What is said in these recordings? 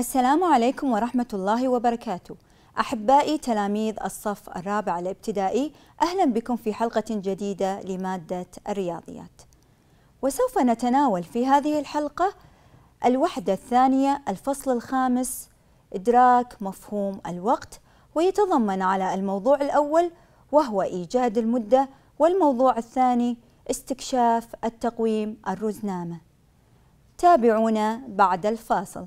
السلام عليكم ورحمة الله وبركاته أحبائي تلاميذ الصف الرابع الابتدائي أهلا بكم في حلقة جديدة لمادة الرياضيات وسوف نتناول في هذه الحلقة الوحدة الثانية الفصل الخامس إدراك مفهوم الوقت ويتضمن على الموضوع الأول وهو إيجاد المدة والموضوع الثاني استكشاف التقويم الرزنامة تابعونا بعد الفاصل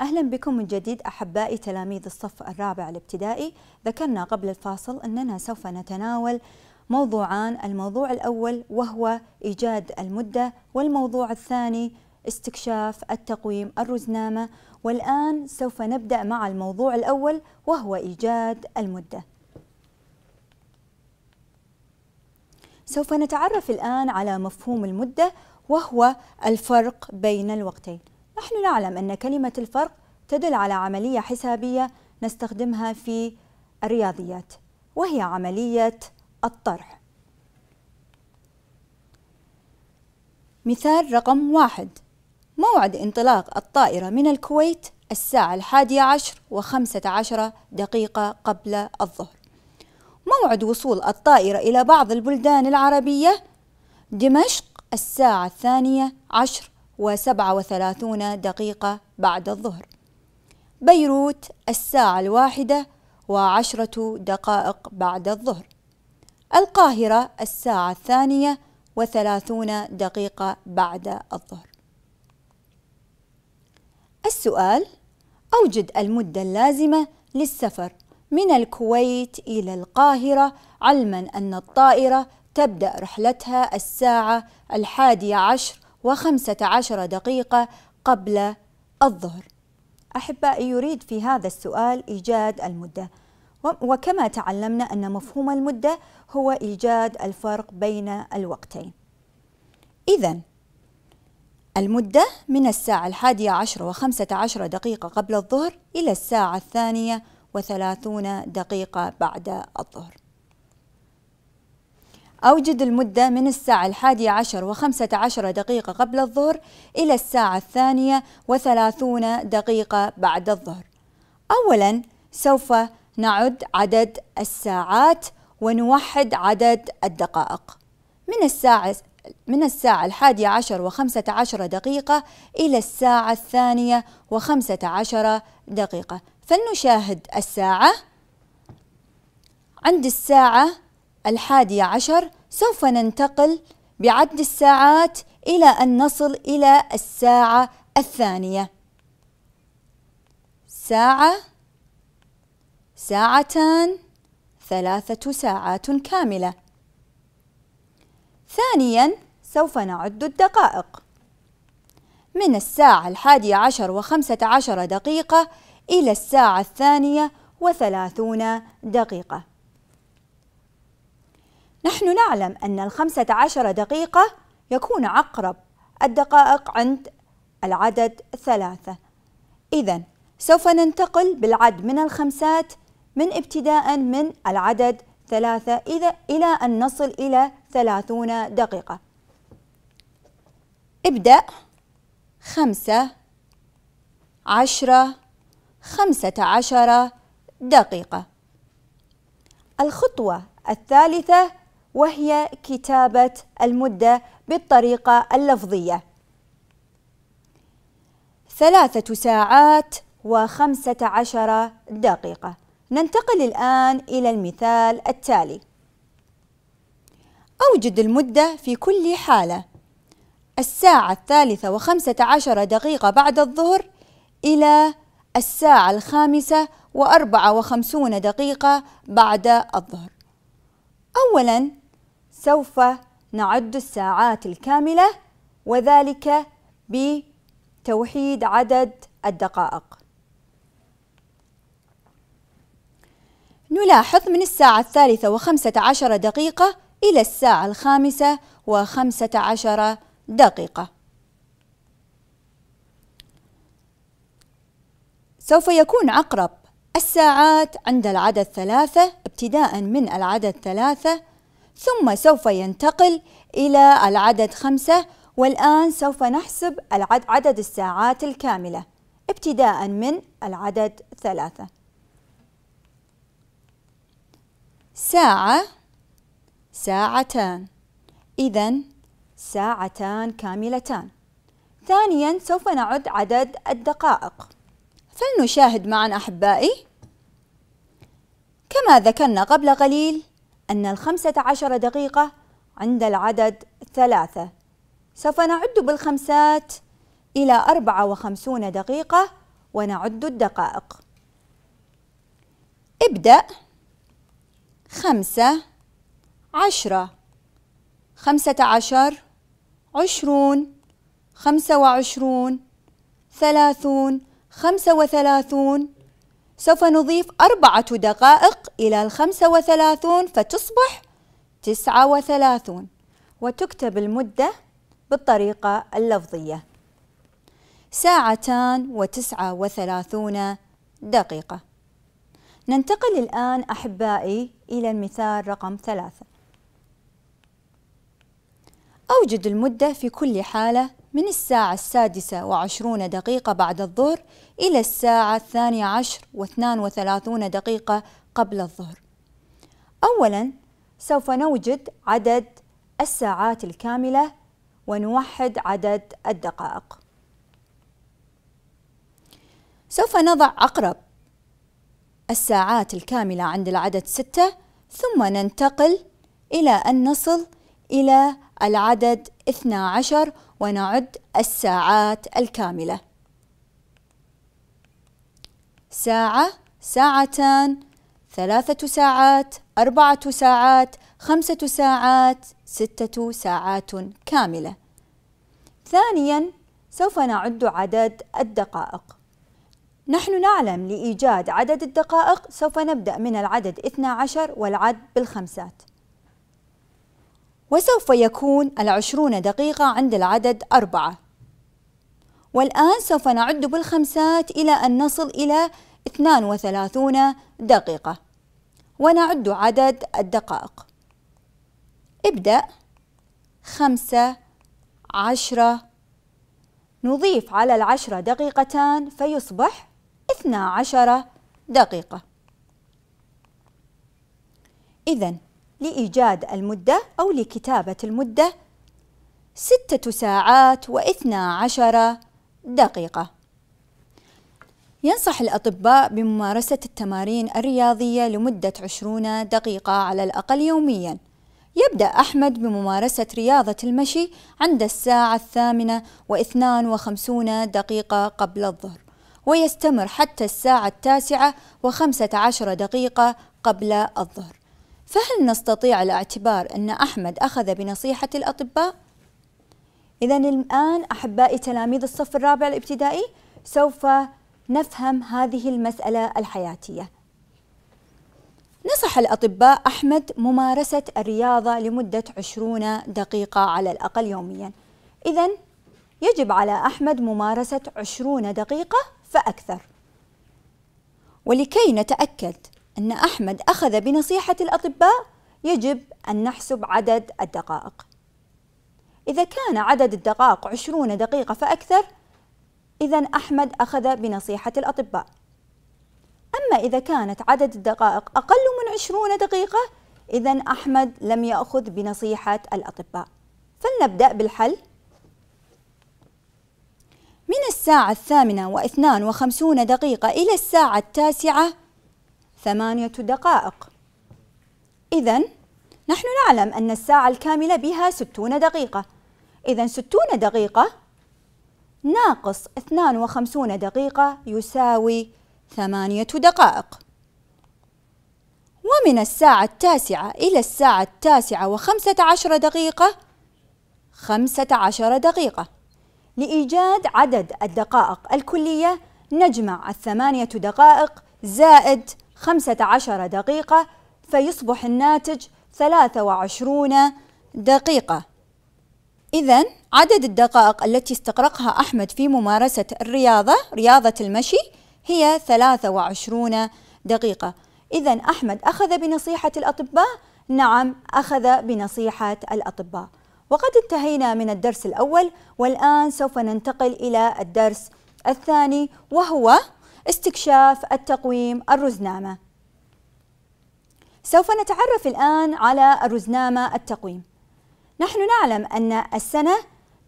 أهلا بكم من جديد أحبائي تلاميذ الصف الرابع الابتدائي ذكرنا قبل الفاصل أننا سوف نتناول موضوعان الموضوع الأول وهو إيجاد المدة والموضوع الثاني استكشاف التقويم الرزنامة والآن سوف نبدأ مع الموضوع الأول وهو إيجاد المدة سوف نتعرف الآن على مفهوم المدة وهو الفرق بين الوقتين نحن نعلم أن كلمة الفرق تدل على عملية حسابية نستخدمها في الرياضيات وهي عملية الطرح مثال رقم واحد موعد انطلاق الطائرة من الكويت الساعة الحادية عشر وخمسة عشر دقيقة قبل الظهر موعد وصول الطائرة إلى بعض البلدان العربية دمشق الساعة الثانية عشر و37 دقيقة بعد الظهر بيروت الساعة الواحدة وعشرة دقائق بعد الظهر القاهرة الساعة الثانية وثلاثون دقيقة بعد الظهر السؤال أوجد المدة اللازمة للسفر من الكويت إلى القاهرة علما أن الطائرة تبدأ رحلتها الساعة الحادية عشر و15 دقيقة قبل الظهر أحبائي يريد في هذا السؤال إيجاد المدة وكما تعلمنا أن مفهوم المدة هو إيجاد الفرق بين الوقتين إذا المدة من الساعة الحادية عشر وخمسة عشر دقيقة قبل الظهر إلى الساعة الثانية وثلاثون دقيقة بعد الظهر أوجد المدة من الساعة الحادية عشر وخمسة عشر دقيقة قبل الظهر إلى الساعة الثانية وثلاثون دقيقة بعد الظهر أولا سوف نعد عدد الساعات ونوحد عدد الدقائق من الساعة من الساعة الحادية عشر وخمسة عشر دقيقة إلى الساعة الثانية وخمسة عشر دقيقة فلنشاهد الساعة عند الساعة الحادي عشر سوف ننتقل بعد الساعات إلى أن نصل إلى الساعة الثانية ساعة ساعتان ثلاثة ساعات كاملة ثانيا سوف نعد الدقائق من الساعة الحادية عشر وخمسة عشر دقيقة إلى الساعة الثانية وثلاثون دقيقة نحن نعلم أن الخمسة عشر دقيقة يكون أقرب الدقائق عند العدد ثلاثة إذا سوف ننتقل بالعد من الخمسات من ابتداء من العدد ثلاثة إذا إلى أن نصل إلى ثلاثون دقيقة ابدأ خمسة عشرة خمسة عشر دقيقة الخطوة الثالثة وهي كتابة المدة بالطريقة اللفظية ثلاثة ساعات وخمسة عشر دقيقة ننتقل الآن إلى المثال التالي أوجد المدة في كل حالة الساعة الثالثة وخمسة عشر دقيقة بعد الظهر إلى الساعة الخامسة وأربعة وخمسون دقيقة بعد الظهر أولا سوف نعد الساعات الكاملة وذلك بتوحيد عدد الدقائق نلاحظ من الساعة الثالثة وخمسة عشر دقيقة إلى الساعة الخامسة وخمسة عشر دقيقة سوف يكون عقرب الساعات عند العدد ثلاثة ابتداء من العدد ثلاثة ثم سوف ينتقل إلى العدد خمسة والآن سوف نحسب عدد الساعات الكاملة ابتداء من العدد ثلاثة ساعة ساعتان إذا ساعتان كاملتان ثانيا سوف نعد عدد الدقائق فلنشاهد معا أحبائي كما ذكرنا قبل قليل أن الخمسة عشر دقيقة عند العدد ثلاثة سوف نعد بالخمسات إلى أربعة وخمسون دقيقة ونعد الدقائق ابدأ خمسة عشرة خمسة عشر عشرون خمسة وعشرون ثلاثون خمسة وثلاثون سوف نضيف أربعة دقائق إلى الخمسة وثلاثون فتصبح تسعة وثلاثون وتكتب المدة بالطريقة اللفظية ساعتان وتسعة وثلاثون دقيقة ننتقل الآن أحبائي إلى المثال رقم ثلاثة أوجد المدة في كل حالة من الساعة السادسة وعشرون دقيقة بعد الظهر إلى الساعة الثانية عشر واثنان وثلاثون دقيقة قبل الظهر أولا سوف نوجد عدد الساعات الكاملة ونوحد عدد الدقائق سوف نضع عقرب الساعات الكاملة عند العدد ستة ثم ننتقل إلى أن نصل إلى العدد 12 ونعد الساعات الكامله ساعة ساعتان ثلاثة ساعات أربعة ساعات خمسة ساعات ستة ساعات كاملة ثانيا سوف نعد عدد الدقائق نحن نعلم لإيجاد عدد الدقائق سوف نبدأ من العدد 12 والعد بالخمسات وسوف يكون العشرون دقيقة عند العدد أربعة والآن سوف نعد بالخمسات إلى أن نصل إلى 32 دقيقة ونعد عدد الدقائق ابدأ خمسة عشرة نضيف على العشرة دقيقتان فيصبح اثنا دقيقة إذا لإيجاد المدة أو لكتابة المدة ستة ساعات واثنا عشر دقيقة ينصح الأطباء بممارسة التمارين الرياضية لمدة 20 دقيقة على الأقل يومياً يبدأ أحمد بممارسة رياضة المشي عند الساعة الثامنة واثنان وخمسون دقيقة قبل الظهر ويستمر حتى الساعة التاسعة وخمسة عشر دقيقة قبل الظهر فهل نستطيع الاعتبار أن أحمد أخذ بنصيحة الأطباء؟ إذا الآن أحبائي تلاميذ الصف الرابع الابتدائي سوف نفهم هذه المسألة الحياتية. نصح الأطباء أحمد ممارسة الرياضة لمدة 20 دقيقة على الأقل يوميا. إذا يجب على أحمد ممارسة 20 دقيقة فأكثر. ولكي نتأكد أن أحمد أخذ بنصيحة الأطباء يجب أن نحسب عدد الدقائق. إذا كان عدد الدقائق عشرون دقيقة فأكثر إذا أحمد أخذ بنصيحة الأطباء أما إذا كانت عدد الدقائق أقل من عشرون دقيقة إذا أحمد لم يأخذ بنصيحة الأطباء فلنبدأ بالحل من الساعة الثامنة واثنان وخمسون دقيقة إلى الساعة التاسعة ثمانية دقائق إذا نحن نعلم أن الساعة الكاملة بها 60 دقيقة إذا 60 دقيقة ناقص 52 دقيقة يساوي 8 دقائق ومن الساعة التاسعة إلى الساعة التاسعة وخمسة عشر دقيقة خمسة عشر دقيقة لإيجاد عدد الدقائق الكلية نجمع الثمانية دقائق زائد خمسة عشر دقيقة فيصبح الناتج 23 دقيقة إذا عدد الدقائق التي استغرقها أحمد في ممارسة الرياضة رياضة المشي هي 23 دقيقة إذا أحمد أخذ بنصيحة الأطباء؟ نعم أخذ بنصيحة الأطباء وقد انتهينا من الدرس الأول والآن سوف ننتقل إلى الدرس الثاني وهو استكشاف التقويم الرزنامة سوف نتعرف الآن على الرزنامة التقويم نحن نعلم أن السنة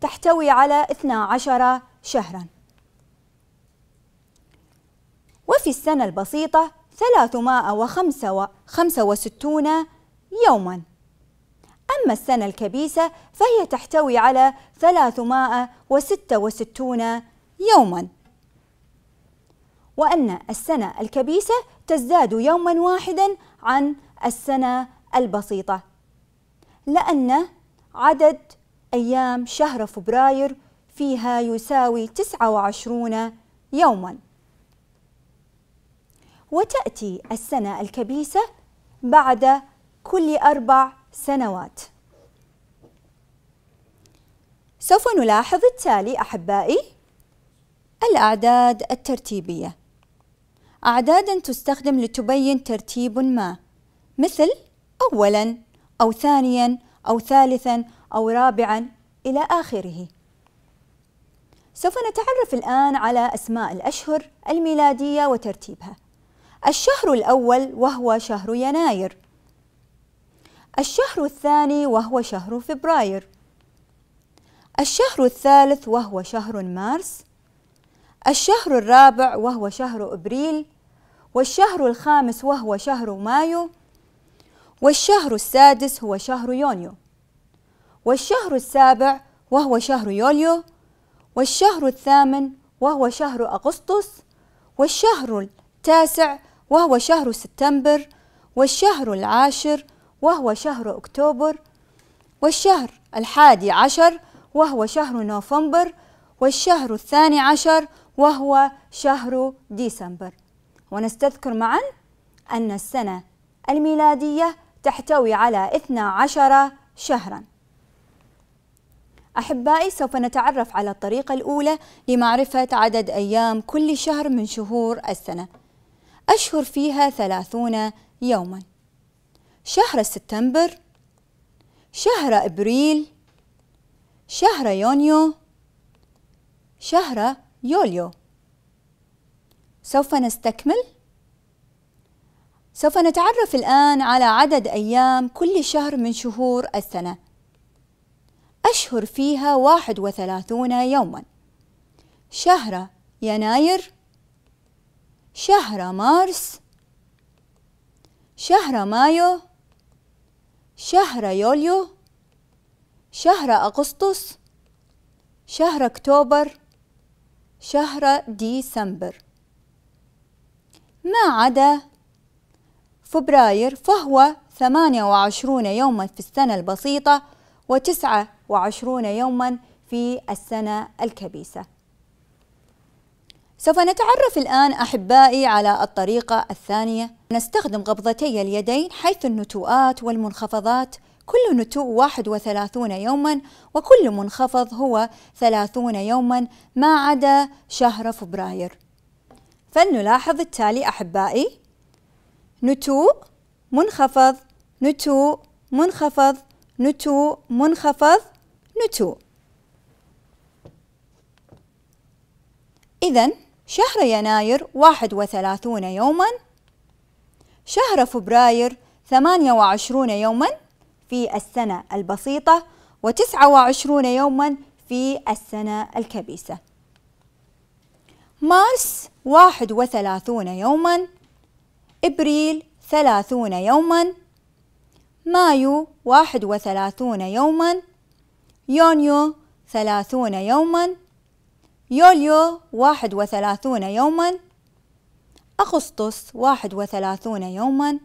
تحتوي على 12 شهرا وفي السنة البسيطة 365 يوما أما السنة الكبيسة فهي تحتوي على 366 يوما وأن السنة الكبيسة تزداد يوما واحدا عن السنة البسيطة لأن عدد أيام شهر فبراير فيها يساوي 29 يوما وتأتي السنة الكبيسة بعد كل أربع سنوات سوف نلاحظ التالي أحبائي الأعداد الترتيبية أعدادا تستخدم لتبين ترتيب ما مثل أولا أو ثانيا أو ثالثا أو رابعا إلى آخره سوف نتعرف الآن على أسماء الأشهر الميلادية وترتيبها الشهر الأول وهو شهر يناير الشهر الثاني وهو شهر فبراير الشهر الثالث وهو شهر مارس الشهر الرابع وهو شهر أبريل والشهر الخامس وهو شهر مايو والشهر السادس هو شهر يونيو والشهر السابع وهو شهر يوليو والشهر الثامن وهو شهر أغسطس والشهر التاسع وهو شهر سبتمبر والشهر العاشر وهو شهر أكتوبر والشهر الحادي عشر وهو شهر نوفمبر والشهر الثاني عشر وهو شهر ديسمبر ونستذكر معا أن السنة الميلادية تحتوي على 12 شهرا أحبائي سوف نتعرف على الطريقة الأولى لمعرفة عدد أيام كل شهر من شهور السنة أشهر فيها ثلاثون يوما شهر سبتمبر شهر أبريل شهر يونيو شهر يوليو سوف نستكمل سوف نتعرف الآن على عدد أيام كل شهر من شهور السنة أشهر فيها واحد وثلاثون يوما شهر يناير شهر مارس شهر مايو شهر يوليو شهر أغسطس شهر أكتوبر شهر ديسمبر ما عدا فبراير فهو 28 يوما في السنة البسيطة و29 يوما في السنة الكبيسة سوف نتعرف الآن أحبائي على الطريقة الثانية نستخدم قبضتي اليدين حيث النتوءات والمنخفضات كل نتوء 31 يوما وكل منخفض هو 30 يوما ما عدا شهر فبراير فلنلاحظ التالي أحبائي نتوء منخفض نتوء منخفض نتوء منخفض نتوء إذا شهر يناير واحد وثلاثون يوما شهر فبراير ثمانية وعشرون يوما في السنة البسيطة وتسعة وعشرون يوما في السنة الكبيسة مارس واحد وثلاثون يوما إبريل ثلاثون يوما مايو واحد وثلاثون يوما يونيو ثلاثون يوما يوليو واحد وثلاثون يوما أغسطس واحد وثلاثون يوما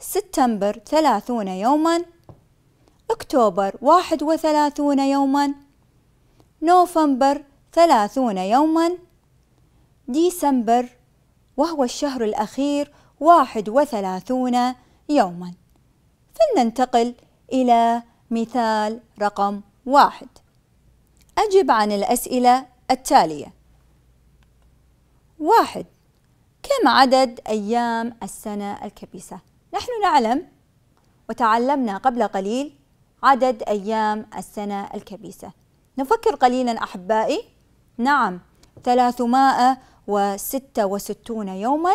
سبتمبر ثلاثون يوما أكتوبر واحد وثلاثون يوما نوفمبر ثلاثون يوما ديسمبر وهو الشهر الأخير واحد وثلاثون يوما فلننتقل إلى مثال رقم واحد أجب عن الأسئلة التالية واحد كم عدد أيام السنة الكبيسة؟ نحن نعلم وتعلمنا قبل قليل عدد أيام السنة الكبيسة نفكر قليلا أحبائي نعم 300 وستون يوما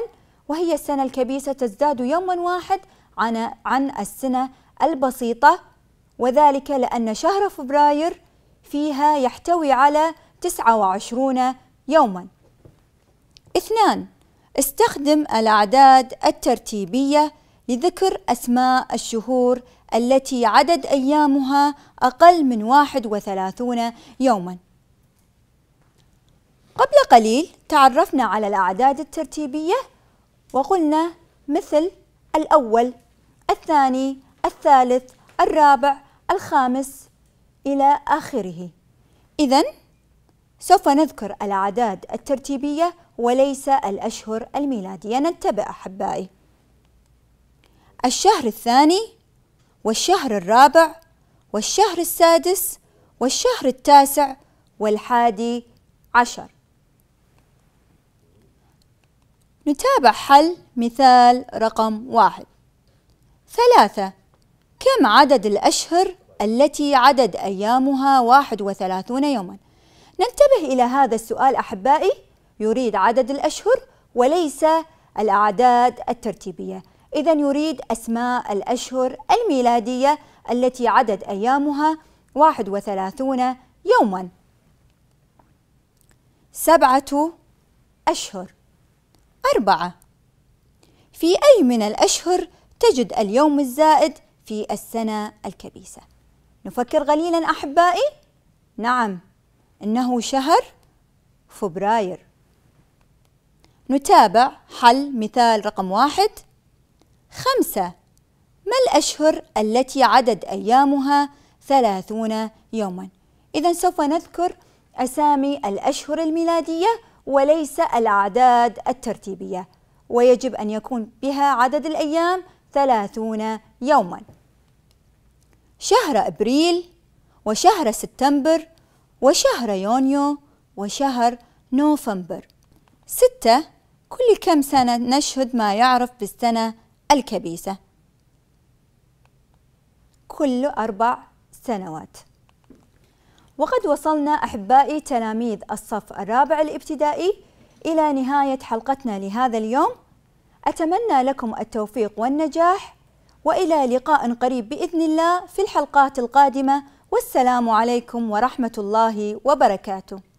وهي السنة الكبيسة تزداد يوما واحد عن عن السنة البسيطة وذلك لأن شهر فبراير فيها يحتوي على 29 يوما. اثنان استخدم الأعداد الترتيبية لذكر أسماء الشهور التي عدد أيامها أقل من 31 يوماً قبل قليل تعرفنا على الأعداد الترتيبية وقلنا مثل الأول الثاني الثالث الرابع الخامس إلى آخره إذا سوف نذكر الأعداد الترتيبية وليس الأشهر الميلادية نتبع أحبائي الشهر الثاني والشهر الرابع والشهر السادس والشهر التاسع والحادي عشر نتابع حل مثال رقم واحد ثلاثة كم عدد الأشهر التي عدد أيامها 31 يوما ننتبه إلى هذا السؤال أحبائي يريد عدد الأشهر وليس الأعداد الترتيبية إذا يريد أسماء الأشهر الميلادية التي عدد أيامها 31 يوما سبعة أشهر أربعة في أي من الأشهر تجد اليوم الزائد في السنة الكبيسة نفكر قليلا أحبائي نعم إنه شهر فبراير نتابع حل مثال رقم واحد خمسة ما الأشهر التي عدد أيامها ثلاثون يوما إذا سوف نذكر أسامي الأشهر الميلادية وليس الأعداد الترتيبية ويجب أن يكون بها عدد الأيام ثلاثون يوما شهر أبريل وشهر سبتمبر وشهر يونيو وشهر نوفمبر ستة كل كم سنة نشهد ما يعرف بالسنة الكبيسة كل أربع سنوات وقد وصلنا أحبائي تلاميذ الصف الرابع الابتدائي إلى نهاية حلقتنا لهذا اليوم أتمنى لكم التوفيق والنجاح وإلى لقاء قريب بإذن الله في الحلقات القادمة والسلام عليكم ورحمة الله وبركاته